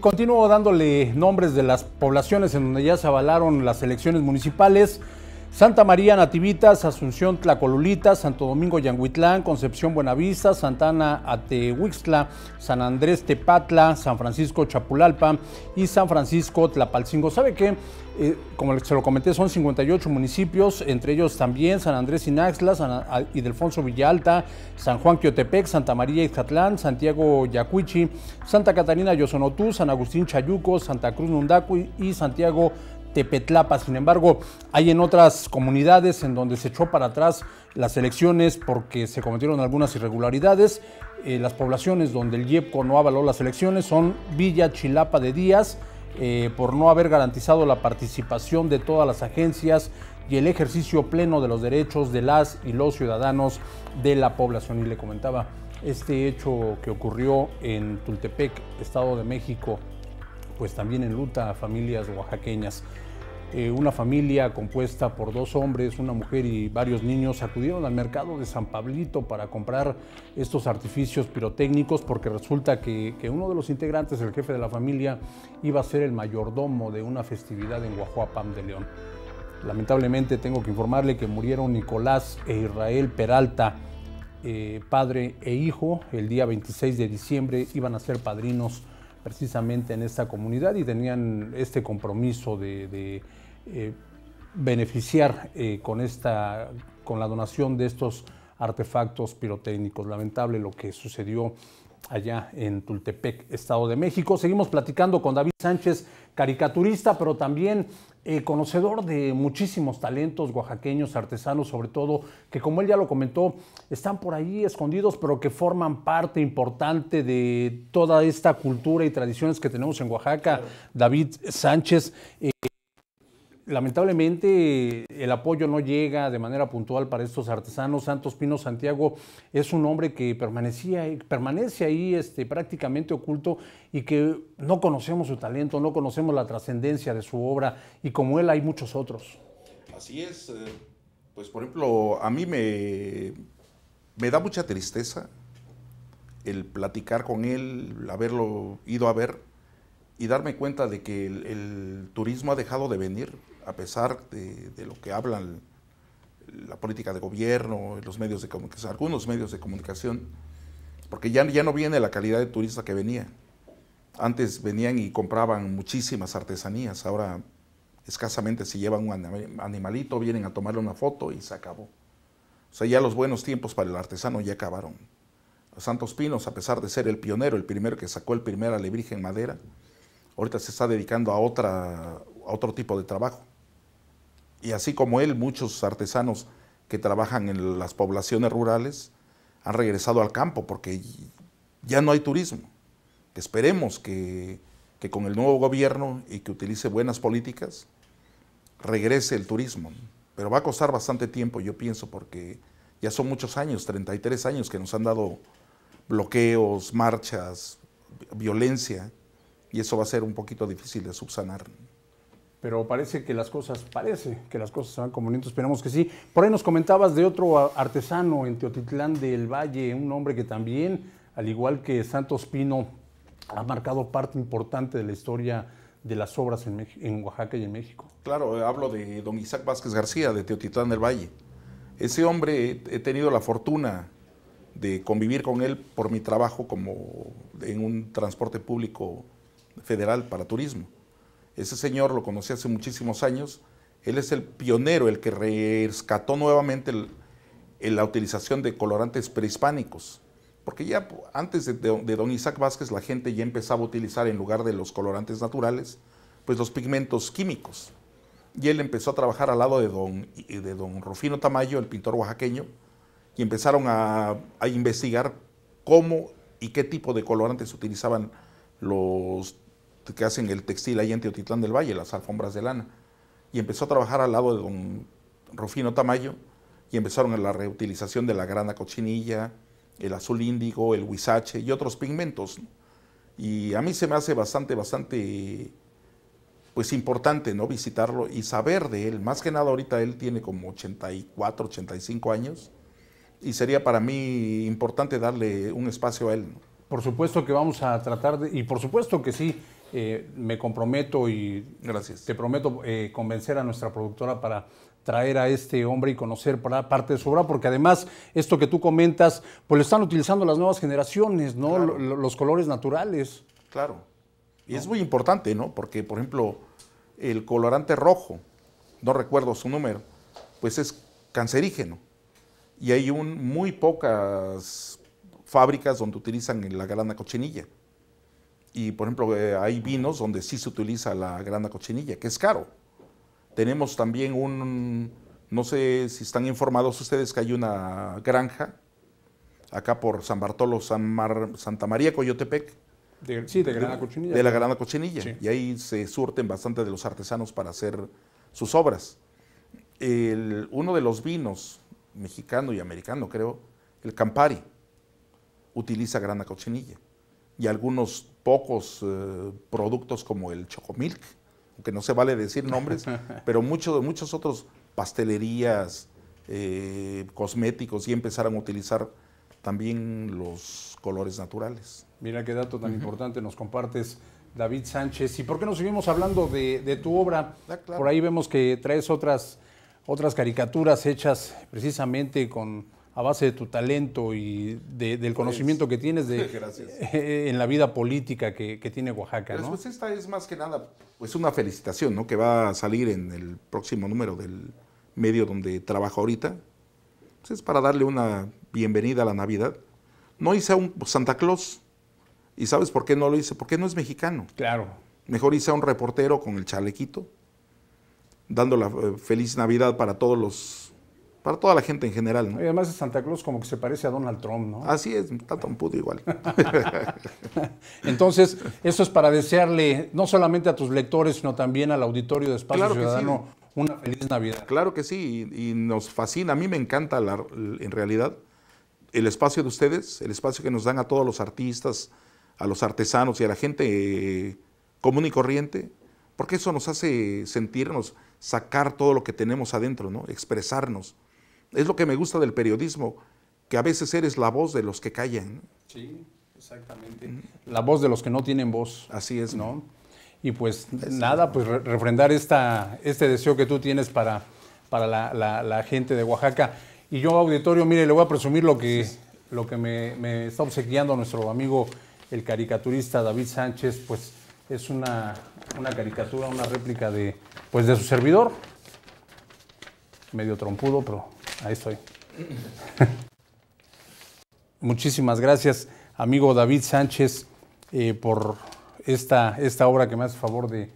Continúo dándole nombres de las poblaciones en donde ya se avalaron las elecciones municipales. Santa María Nativitas, Asunción Tlacolulita, Santo Domingo Yanguitlán, Concepción Buenavista, Santana Atehuixtla, San Andrés Tepatla, San Francisco Chapulalpa y San Francisco Tlapalcingo. ¿Sabe qué? Eh, como se lo comenté, son 58 municipios, entre ellos también San Andrés Inaxla, San Ildefonso Villalta, San Juan Quiotepec, Santa María Ixtatlán, Santiago Yacuichi, Santa Catarina Yosonotú, San Agustín Chayuco, Santa Cruz Nundacu y Santiago Tepetlapa. Sin embargo, hay en otras comunidades en donde se echó para atrás las elecciones porque se cometieron algunas irregularidades. Eh, las poblaciones donde el IEPCO no avaló las elecciones son Villa Chilapa de Díaz, eh, por no haber garantizado la participación de todas las agencias y el ejercicio pleno de los derechos de las y los ciudadanos de la población. Y le comentaba este hecho que ocurrió en Tultepec, Estado de México, pues también en luta a familias oaxaqueñas. Eh, una familia compuesta por dos hombres, una mujer y varios niños acudieron al mercado de San Pablito para comprar estos artificios pirotécnicos porque resulta que, uno de los integrantes, el jefe de la familia, iba a ser el mayordomo de una festividad en Guajuapam de León. Lamentablemente tengo que informarle que murieron Nicolás e Israel Peralta, eh, padre e hijo, el día 26 de diciembre iban a ser padrinos precisamente en esta comunidad y tenían este compromiso de, eh, beneficiar eh, con, esta, con la donación de estos artefactos pirotécnicos. Lamentable lo que sucedió allá en Tultepec, Estado de México. Seguimos platicando con David Sánchez, caricaturista, pero también eh, conocedor de muchísimos talentos oaxaqueños, artesanos sobre todo, que como él ya lo comentó, están por ahí escondidos, pero que forman parte importante de toda esta cultura y tradiciones que tenemos en Oaxaca. David Sánchez. Eh, lamentablemente el apoyo no llega de manera puntual para estos artesanos. Santos Pino Santiago es un hombre que permanecía, permanece ahí este, prácticamente oculto y que no conocemos su talento, no conocemos la trascendencia de su obra y como él hay muchos otros. Así es. Eh, pues por ejemplo, a mí me, me da mucha tristeza el platicar con él, haberlo ido a ver y darme cuenta de que el turismo ha dejado de venir a pesar de, lo que hablan la política de gobierno, los medios de comunicación, algunos medios de comunicación, porque ya, ya no viene la calidad de turista que venía. Antes venían y compraban muchísimas artesanías, ahora escasamente se llevan un animalito, vienen a tomarle una foto y se acabó. O sea, ya los buenos tiempos para el artesano ya acabaron. Santos Pinos, a pesar de ser el pionero, el primero que sacó el primer alebrije en madera, ahorita se está dedicando a, otra, a otro tipo de trabajo y así como él, muchos artesanos que trabajan en las poblaciones rurales han regresado al campo porque ya no hay turismo. Esperemos que, que con el nuevo gobierno y que utilice buenas políticas, regrese el turismo. Pero va a costar bastante tiempo, yo pienso, porque ya son muchos años, 33 años que nos han dado bloqueos, marchas, violencia, y eso va a ser un poquito difícil de subsanar pero parece que las cosas, parece que las cosas se van como lento, esperamos que sí. Por ahí nos comentabas de otro artesano en Teotitlán del Valle, un hombre que también, al igual que Santos Pino, ha marcado parte importante de la historia de las obras en, Oaxaca y en México. Claro, hablo de don Isaac Vázquez García, de Teotitlán del Valle. Ese hombre he tenido la fortuna de convivir con él por mi trabajo como en un transporte público federal para turismo ese señor lo conocí hace muchísimos años. Él es el pionero, el que rescató nuevamente la utilización de colorantes prehispánicos. Porque ya antes de, don Isaac Vázquez la gente ya empezaba a utilizar en lugar de los colorantes naturales, pues los pigmentos químicos. Y él empezó a trabajar al lado de don, de don Rufino Tamayo, el pintor oaxaqueño, y empezaron a, a investigar cómo y qué tipo de colorantes utilizaban los que hacen el textil ahí en Teotitlán del Valle, las alfombras de lana. Y empezó a trabajar al lado de don Rufino Tamayo y empezaron la reutilización de la grana cochinilla, el azul índigo, el huizache y otros pigmentos. Y a mí se me hace bastante, bastante, pues importante, ¿no? Visitarlo y saber de él. Más que nada ahorita él tiene como 84, 85 años y sería para mí importante darle un espacio a él. Por supuesto que vamos a tratar de, y por supuesto que sí, eh, me comprometo y Gracias. te prometo eh, convencer a nuestra productora para traer a este hombre y conocer parte de su obra, porque además esto que tú comentas, pues lo están utilizando las nuevas generaciones, ¿no? Los colores naturales. Claro. Y es muy importante, ¿no? Porque, por ejemplo, el colorante rojo, no recuerdo su número, pues es cancerígeno. Y hay muy pocas fábricas donde utilizan la grana cochinilla. Y por ejemplo, eh, hay vinos donde sí se utiliza la grana cochinilla, que es caro. Tenemos también un, no sé si están informados ustedes que hay una granja acá por San Bartolo, San Santa María, Coyotepec. De, sí, de grana cochinilla. De la grana cochinilla. Y ahí se surten bastante de los artesanos para hacer sus obras. uno de los vinos mexicano y americano, creo, el Campari, utiliza grana cochinilla y algunos pocos eh, productos como el chocomilk, aunque no se vale decir nombres, pero muchos muchos otros pastelerías, eh, cosméticos y empezaron a utilizar también los colores naturales. Mira qué dato tan importante nos compartes, David Sánchez. ¿Y por qué nos seguimos hablando de, tu obra? Ah, por ahí vemos que traes otras, otras caricaturas hechas precisamente con a base de tu talento y del pues, conocimiento que tienes de, eh, en la vida política que, tiene Oaxaca. Pues, pues esta es más que nada pues una felicitación ¿no? que va a salir en el próximo número del medio donde trabajo ahorita. Pues, es para darle una bienvenida a la Navidad. No hice a un Santa Claus. ¿Y sabes por qué no lo hice? Porque no es mexicano. Claro. Mejor hice a un reportero con el chalequito, dando la eh, feliz Navidad para todos los para toda la gente en general. ¿no? Y además Santa Claus como que se parece a Donald Trump, ¿no? Así es, está tan puto igual. Entonces, eso es para desearle no solamente a tus lectores, sino también al auditorio de Espacio Ciudadano una feliz Navidad. Claro que sí, y, nos fascina, a mí me encanta en realidad el espacio de ustedes, el espacio que nos dan a todos los artistas, a los artesanos y a la gente eh, común y corriente, porque eso nos hace sentirnos, sacar todo lo que tenemos adentro, ¿no? Expresarnos. Es lo que me gusta del periodismo, que a veces eres la voz de los que callan. Sí, exactamente. La voz de los que no tienen voz. Así es. ¿No? Y pues nada, pues refrendar esta, este deseo que tú tienes para, para la, gente de Oaxaca. Y yo, auditorio, mire, le voy a presumir lo que, lo que me, me, está obsequiando nuestro amigo, el caricaturista David Sánchez, pues es una, una caricatura, una réplica de, pues, de su servidor. Medio trompudo, pero Ahí estoy. Muchísimas gracias, amigo David Sánchez, eh, por esta, esta obra que me hace favor de,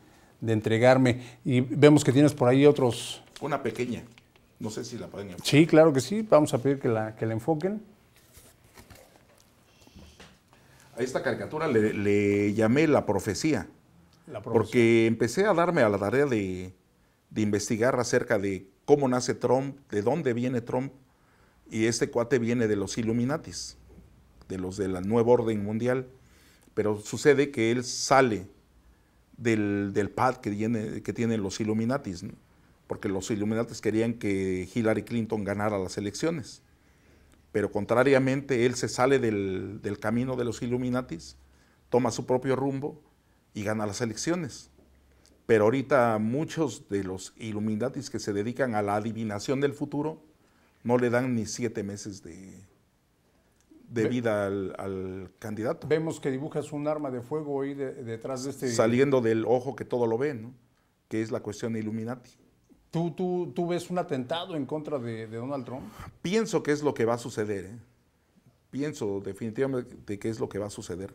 entregarme. Y vemos que tienes por ahí otros. Una pequeña. No sé si la pueden Sí, claro que sí. Vamos a pedir que la, que enfoquen. A esta caricatura le, llamé La profecía. Porque empecé a darme a la tarea de, de investigar acerca de cómo nace Trump, de dónde viene Trump, y este cuate viene de los Illuminatis, de los de la Nueva Orden Mundial, pero sucede que él sale del, pad que, tiene, que tienen los Illuminatis, porque los Illuminatis querían que Hillary Clinton ganara las elecciones, pero contrariamente él se sale del, del camino de los Illuminatis, toma su propio rumbo y gana las elecciones. Pero ahorita muchos de los Illuminatis que se dedican a la adivinación del futuro no le dan ni siete meses de, de vida al, candidato. Vemos que dibujas un arma de fuego ahí detrás de este... Saliendo del ojo que todo lo ve, ¿no? Que es la cuestión de Illuminati. ¿Tú, tú, tú ves un atentado en contra de, de, Donald Trump? Pienso que es lo que va a suceder. ¿eh? Pienso definitivamente que es lo que va a suceder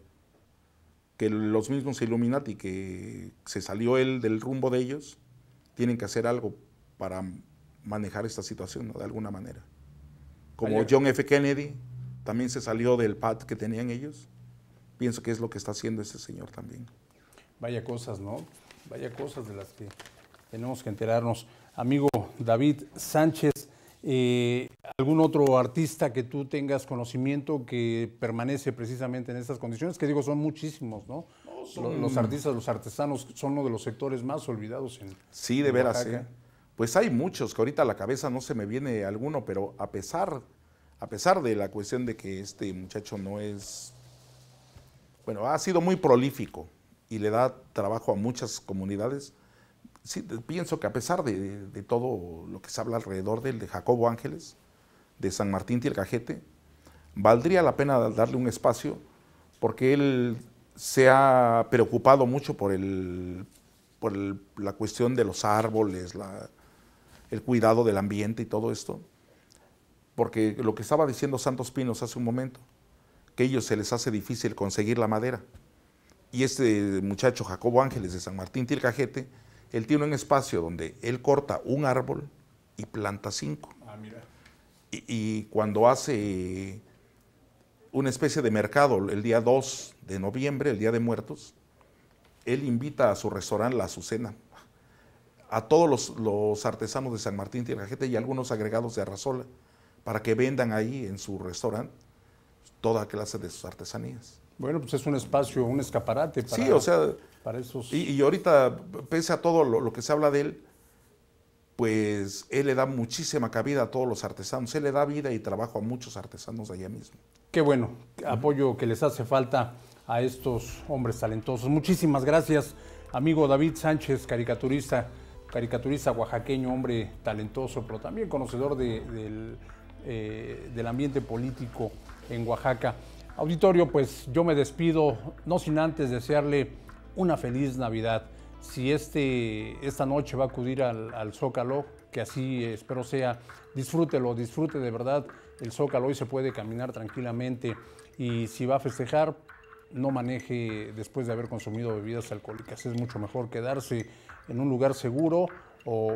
que los mismos Illuminati, que se salió él del rumbo de ellos, tienen que hacer algo para manejar esta situación ¿no? de alguna manera. Como John F. Kennedy también se salió del pad que tenían ellos, pienso que es lo que está haciendo este señor también. Vaya cosas, ¿no? Vaya cosas de las que tenemos que enterarnos. Amigo David Sánchez, eh, ¿Algún otro artista que tú tengas conocimiento que permanece precisamente en estas condiciones? Que digo, son muchísimos, ¿no? son... Los, artistas, los artesanos son uno de los sectores más olvidados en Sí, de veras, ¿eh? Pues hay muchos que ahorita a la cabeza no se me viene alguno, pero a pesar, a pesar de la cuestión de que este muchacho no es. Bueno, ha sido muy prolífico y le da trabajo a muchas comunidades sí, pienso que a pesar de, todo lo que se habla alrededor del de Jacobo Ángeles, de San Martín Cajete, valdría la pena darle un espacio porque él se ha preocupado mucho por, la cuestión de los árboles, el cuidado del ambiente y todo esto. Porque lo que estaba diciendo Santos Pinos hace un momento, que a ellos se les hace difícil conseguir la madera. Y este muchacho Jacobo Ángeles de San Martín Tircajete, él tiene un espacio donde él corta un árbol y planta cinco. Ah, mira. Y, cuando hace una especie de mercado el día 2 de noviembre, el Día de Muertos, él invita a su restaurante La Azucena a todos los, artesanos de San Martín Tierrajete y algunos agregados de Arrasola para que vendan ahí en su restaurante toda clase de sus artesanías. Bueno, pues es un espacio, un escaparate para, sí, o sea, para esos. Y, ahorita, pese a todo lo, que se habla de él, pues él le da muchísima cabida a todos los artesanos. Él le da vida y trabajo a muchos artesanos de allá mismo. Qué bueno, apoyo que les hace falta a estos hombres talentosos. Muchísimas gracias, amigo David Sánchez, caricaturista, caricaturista oaxaqueño, hombre talentoso, pero también conocedor del, eh, del ambiente político en Oaxaca. Auditorio, pues yo me despido, no sin antes desearle una feliz Navidad. Si este, esta noche va a acudir al, al Zócalo, que así espero sea, disfrútelo, disfrute de verdad el Zócalo, hoy se puede caminar tranquilamente y si va a festejar, no maneje después de haber consumido bebidas alcohólicas. Es mucho mejor quedarse en un lugar seguro o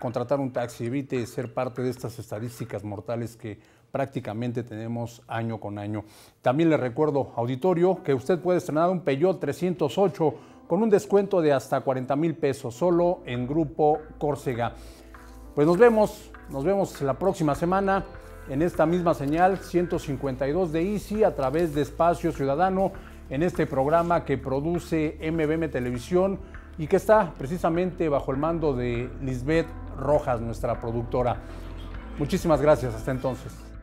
contratar un taxi. Evite ser parte de estas estadísticas mortales que prácticamente tenemos año con año. También le recuerdo, auditorio, que usted puede estrenar un Peugeot 308 con un descuento de hasta 40 mil pesos solo en Grupo Córcega. Pues nos vemos, nos vemos la próxima semana en esta misma señal 152 de ICI a través de Espacio Ciudadano en este programa que produce MBM Televisión y que está precisamente bajo el mando de Lisbeth Rojas, nuestra productora. Muchísimas gracias, hasta entonces.